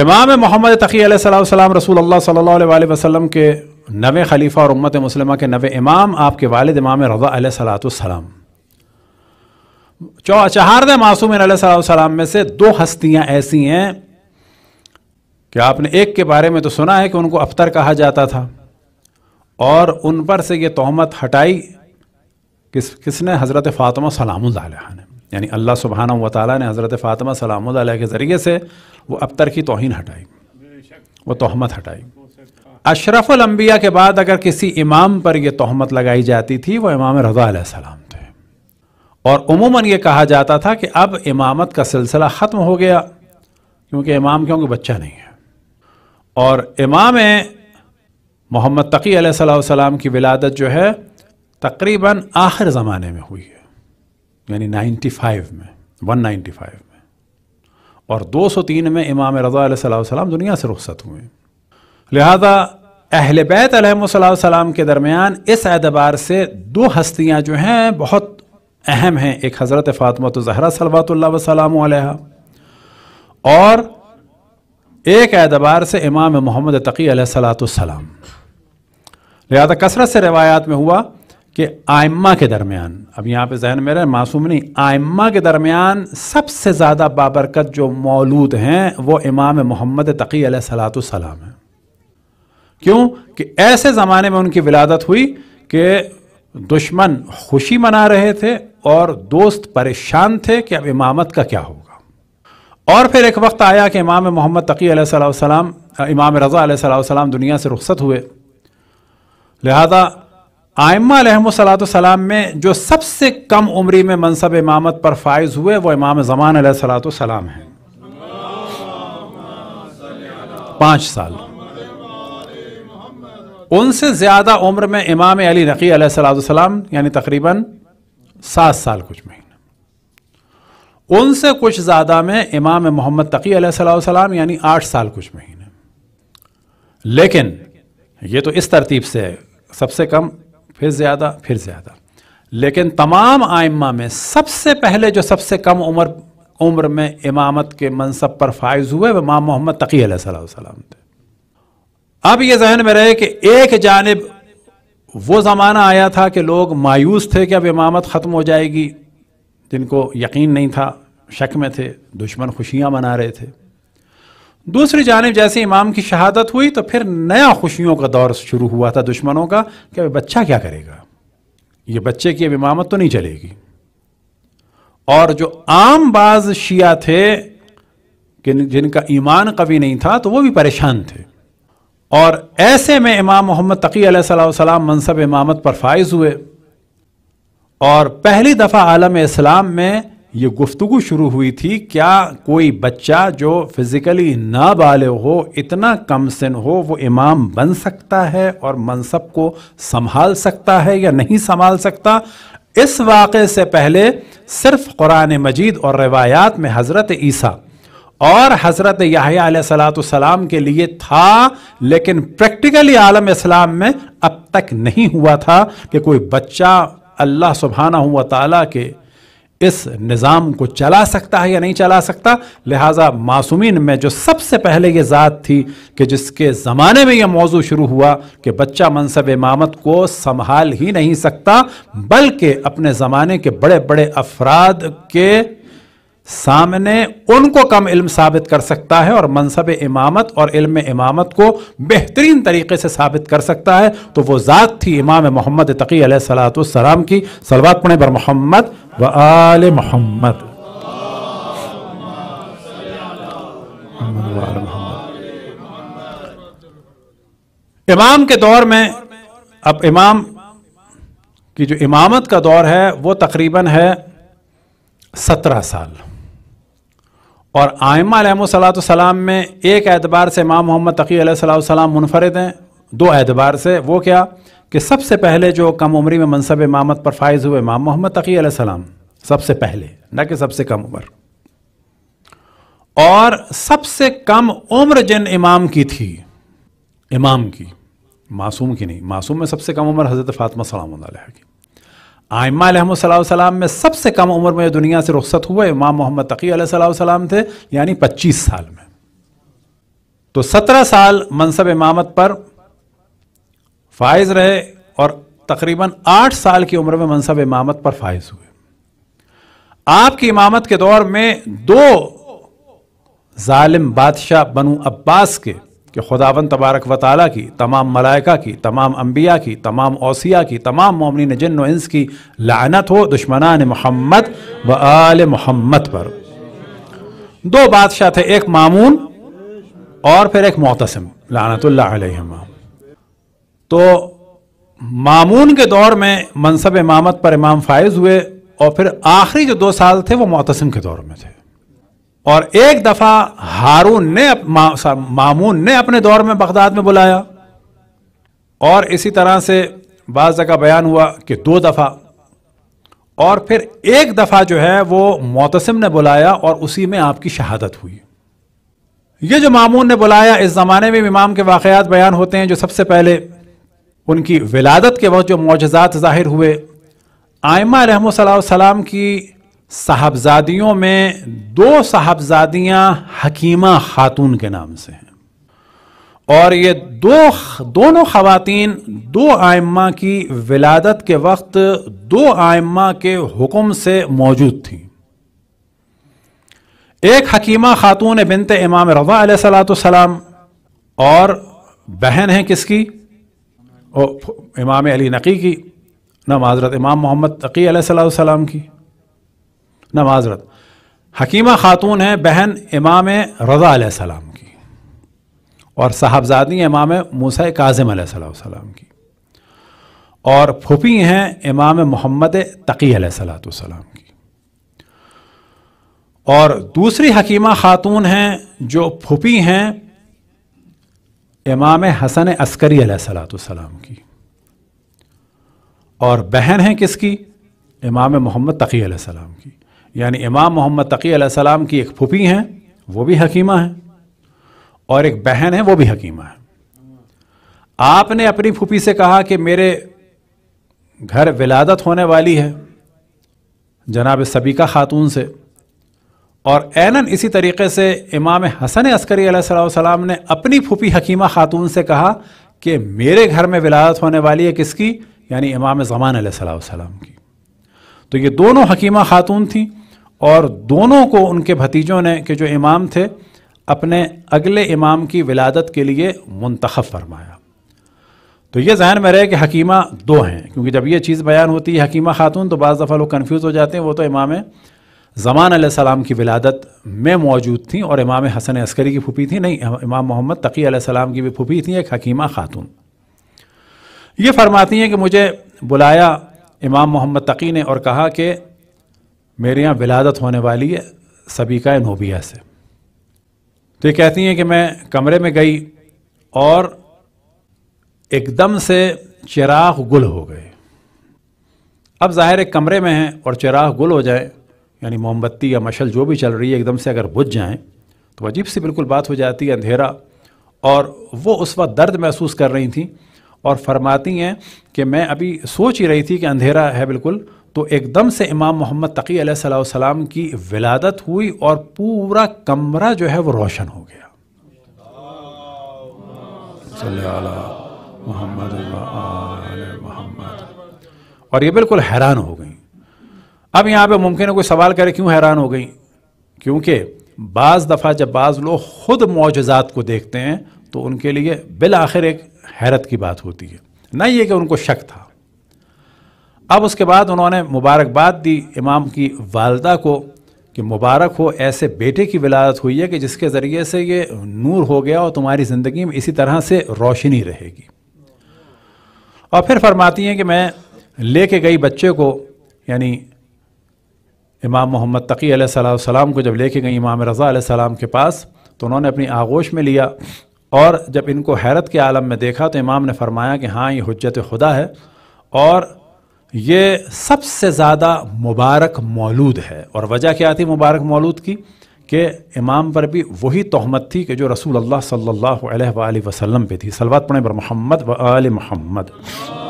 इमाम मोहम्मद तकी सलाम रसूल अल्लाह सल्लल्लाहु अलैहि के नवे खलीफा और उम्मत मुसलमा के नवे इमाम आपके वालिद इमाम रज़ा सलाम चौ चहारद मासूम सलाम में से दो हस्तियाँ ऐसी हैं कि आपने एक के बारे में तो सुना है कि उनको अफ्तर कहा जाता था और उन पर से ये तहमत हटाई किस किसने हज़रत फ़ातमा सलाम ने यानी अल्लाह सुबहाना व ताली ने हज़रत फ़ातिमा सलाम के ज़रिए से वो अबतर की तोहन हटाई वह तहमत हटाई अशरफ़लम्बिया के बाद अगर किसी इमाम पर यह तहमत लगाई जाती थी वह इमाम रज़ा थे और उमूमन ये कहा जाता था कि अब इमामत का सिलसिला ख़त्म हो गया क्योंकि इमाम क्योंकि बच्चा नहीं है और इमाम मोहम्मद तकी सलाम की विलादत जो है तकरीबन आखिर ज़माने में हुई है यानी 95 में 195 में और 203 में इमाम रज़ा सलाम दुनिया से रुखसत हुए लिहाजा अहल बैत सलाम के दरमियान इस एतबार से दो हस्तियाँ जो हैं बहुत अहम हैं एक हज़रत फ़ातमत तो ज़हरा सलवात वसलाम और एक एतबार से इमाम मोहम्मद तकी सलाम लिहाजा कसरत से रवायात में हुआ कि आयमा के दरमियान अब यहाँ पे जहन मेरा मासूम नहीं आयमा के दरमियान सबसे ज़्यादा बाबरकत जो मौलूद हैं वो इमाम मोहम्मद तकी सलाम हैं क्यों कि ऐसे ज़माने में उनकी विलादत हुई कि दुश्मन खुशी मना रहे थे और दोस्त परेशान थे कि अब इमामत का क्या होगा और फिर एक वक्त आया कि इमाम मोहम्मद तकी सलाम इमाम रज़ा सलाम दुनिया से रुख्सत हुए लिहाजा आयमासलाम में जो सबसे कम उम्री में मनसब इमामत पर फायज हुए वो इमाम जमान सलाम है पांच साल उनसे ज़्यादा उम्र में इमाम अली नकी सलाम यानी तकरीबन सात साल कुछ महीने उनसे कुछ ज़्यादा में इमाम मोहम्मद तकी सलाम यानी आठ साल कुछ महीने लेकिन ये तो इस तरतीब से है सबसे कम फिर ज़्यादा फिर ज़्यादा लेकिन तमाम आइम्मा में सबसे पहले जो सबसे कम उम्र उम्र में इमामत के मनसब पर फायज हुए वह माँ मोहम्मद तकी सलाम थे अब ये जहन में रहे कि एक जानब वो ज़माना आया था कि लोग मायूस थे कि अब इमामत ख़त्म हो जाएगी जिनको यकीन नहीं था शक में थे दुश्मन खुशियाँ मना रहे थे दूसरी जानब जैसे इमाम की शहादत हुई तो फिर नया खुशियों का दौर शुरू हुआ था दुश्मनों का कि बच्चा क्या करेगा ये बच्चे की अब इमामत तो नहीं चलेगी और जो आम बाज शिया थे जिनका ईमान कभी नहीं था तो वो भी परेशान थे और ऐसे में इमाम मोहम्मद तकी सलाम मनसब इमामत पर फाइज हुए और पहली दफ़ा आलम इस्लाम में ये गुफ्तु शुरू हुई थी क्या कोई बच्चा जो फिज़िकली नाबालिग हो इतना कम सिन हो वो इमाम बन सकता है और मनसब को संभाल सकता है या नहीं संभाल सकता इस वाक़े से पहले सिर्फ कुरान मजीद और रवायात में हज़रत ईसा और हज़रत सलाम के लिए था लेकिन प्रैक्टिकली आलम इस्लाम में अब तक नहीं हुआ था कि कोई बच्चा अल्लाह सुबहाना हुआ ताला के इस निज़ाम को चला सकता है या नहीं चला सकता लिहाजा मासूमिन में जो सबसे पहले ये ज़ात थी कि जिसके ज़माने में यह मौजू शुरू हुआ कि बच्चा मनसब इमामत को संभाल ही नहीं सकता बल्कि अपने ज़माने के बड़े बड़े अफराद के सामने उनको कम इल्म साबित कर सकता है और मनसब इमामत और इल्म इमामत को बेहतरीन तरीके से साबित कर सकता है तो वो ज़ात थी इमाम मोहम्मद तकी सलाम की सलवात पुणे बर मोहम्मद व आल मोहम्मद इमाम के दौर में अब इमाम की जो इमामत का दौर है वो तकरीबन है सत्रह साल और सलाम में एक एतबार से इमाम मोहम्मद तकी मुनफरद हैं दो एतबार से वो क्या कि सबसे पहले जो कम उम्री में मनसब इमामत पर फायज़ हुए इमाम मोहम्मद तकी सलाम सबसे पहले न कि सबसे कम उम्र और सबसे कम उम्र जिन इमाम की थी इमाम की मासूम की नहीं मासूम में सबसे कम उम्र हज़रत फ़ातमा सलाम की आयमाम में सबसे कम उम्र में दुनिया से रुख्सत हुए इमाम मोहम्मद तकी सलाम थे यानी पच्चीस साल में तो सत्रह साल मनसब इमामत पर फायज रहे और तकरीबन आठ साल की उम्र में मनसब इमामत पर फायज हुए आपकी इमामत के दौर में दो जालिम बादशाह बनु अब्बास के कि खुदावन तबारक व ताली की तमाम मलाइका की तमाम अम्बिया की तमाम ओसिया की तमाम ममिन जन इंस की लानत हो दुश्मनान मोहम्मद व आल मोहम्मद पर दो बादशाह थे एक मामून और फिर एक मोतसम लानत तो मामून के दौर में मनसब इमामत पर इमाम फायज हुए और फिर आखिरी जो दो साल थे वो मोतसम के दौर में थे और एक दफा हारून ने मा, मामून ने अपने दौर में बगदाद में बुलाया और इसी तरह से बाज का बयान हुआ कि दो दफ़ा और फिर एक दफ़ा जो है वो मोतसम ने बुलाया और उसी में आपकी शहादत हुई ये जो मामून ने बुलाया इस ज़माने में इमाम के वाक़ात बयान होते हैं जो सबसे पहले उनकी विलादत के वक्त जो मोजात ज़ाहिर हुए आयमा रहमसम की साहबजादियों में दो साहबजादियां हकीमा खातून के नाम से हैं और ये दो दोनों खातन दो आयमा की विलादत के वक्त दो आयमा के हुक्म से मौजूद थीं एक हकीमा खातून बिनत इमाम रवा सलाम और बहन है किसकी ओ, इमाम अली नकी की ना माजरत इमाम मोहम्मद तकी सलाम की नवाजरत हकीमा खातून है बहन इमाम रज़ा आलाम की और साहबजादी इमाम मूसा काजम सलाम की और फुपी हैं इमाम मोहम्मद तकी सलाम की और दूसरी हकीमा खातून हैं जो फुपी हैं इमाम हसन अस्करी सलाम की और बहन हैं किसकी इमाम मोहम्मद तकी सलाम की यानी इमाम मोहम्मद तकी सलाम की एक फूफी हैं वो भी हकीमा हैं और एक बहन है वो भी हकीमा है आपने अपनी फूफी से कहा कि मेरे घर विलादत होने वाली है जनाब सबीका खातून से और एनन इसी तरीके से इमाम हसन अस्करी सलाम ने अपनी फूफी हकीमा खातून से कहा कि मेरे घर में विलादत होने वाली है किसकी यानी इमाम ज़मान सलाम की तो ये दोनों हकीमा खातून थीं और दोनों को उनके भतीजों ने के जो इमाम थे अपने अगले इमाम की विलादत के लिए मंतख फरमाया तो ये जहन में रहे कि हकीमा दो हैं क्योंकि जब ये चीज़ बयान होती है हकीमा खातून तो बज़ दफ़ा लोग कन्फ्यूज़ हो जाते हैं वो तो इमाम ज़मान सलाम की विलादत में मौजूद थी और इमाम हसन अस्करी की फूफी थी नहीं इमाम मोहम्मद तकी सलाम की भी फूफी थी एक हकीमा खातून ये फरमाती हैं कि मुझे बुलाया इमाम मोहम्मद तकी ने और कहा कि मेरे यहाँ विलादत होने वाली है सबीका नोबिया से तो ये कहती हैं कि मैं कमरे में गई और एकदम से चिराग गुल हो गए अब ज़ाहिर है कमरे में हैं और चिराग गुल हो जाए यानी मोमबत्ती या मशल जो भी चल रही है एकदम से अगर बुझ जाएं तो अजीब सी बिल्कुल बात हो जाती है अंधेरा और वो उस वक्त दर्द महसूस कर रही थी और फरमाती हैं कि मैं अभी सोच ही रही थी कि अंधेरा है बिल्कुल तो एकदम से इमाम मोहम्मद तकी सलाम की विलादत हुई और पूरा कमरा जो है वो रोशन हो गया मोहम्मद मोहम्मद और ये बिल्कुल हैरान हो गई अब यहाँ पे मुमकिन है कोई सवाल करे क्यों हैरान हो गई क्योंकि बाज़ दफ़ा जब बाज़ लोग ख़ुद मोजात को देखते हैं तो उनके लिए बिल आखिर एक हैरत की बात होती है ना ये कि उनको शक था अब उसके बाद उन्होंने मुबारकबाद दी इमाम की वालदा को कि मुबारक हो ऐसे बेटे की विलादत हुई है कि जिसके ज़रिए से ये नूर हो गया और तुम्हारी ज़िंदगी में इसी तरह से रोशनी रहेगी और फिर फरमाती हैं कि मैं लेके गई बच्चे को यानी इमाम मोहम्मद तकी सलाम को जब लेके गई इमाम रज़ा सलाम के पास तो उन्होंने अपनी आगोश में लिया और जब इनको हैरत के आलम में देखा तो इमाम ने फरमाया कि हाँ ये हजत खुदा है और ये सबसे ज़्यादा मुबारक मौलूद है और वजह क्या थी मुबारक मौलूद की कि इमाम पर भी वही तहमत थी कि जो रसूल अल्लाह सल्लल्लाहु अलैहि वसल्लम पे थी सलवात पढ़े पर मोहम्मद व आल मोहम्मद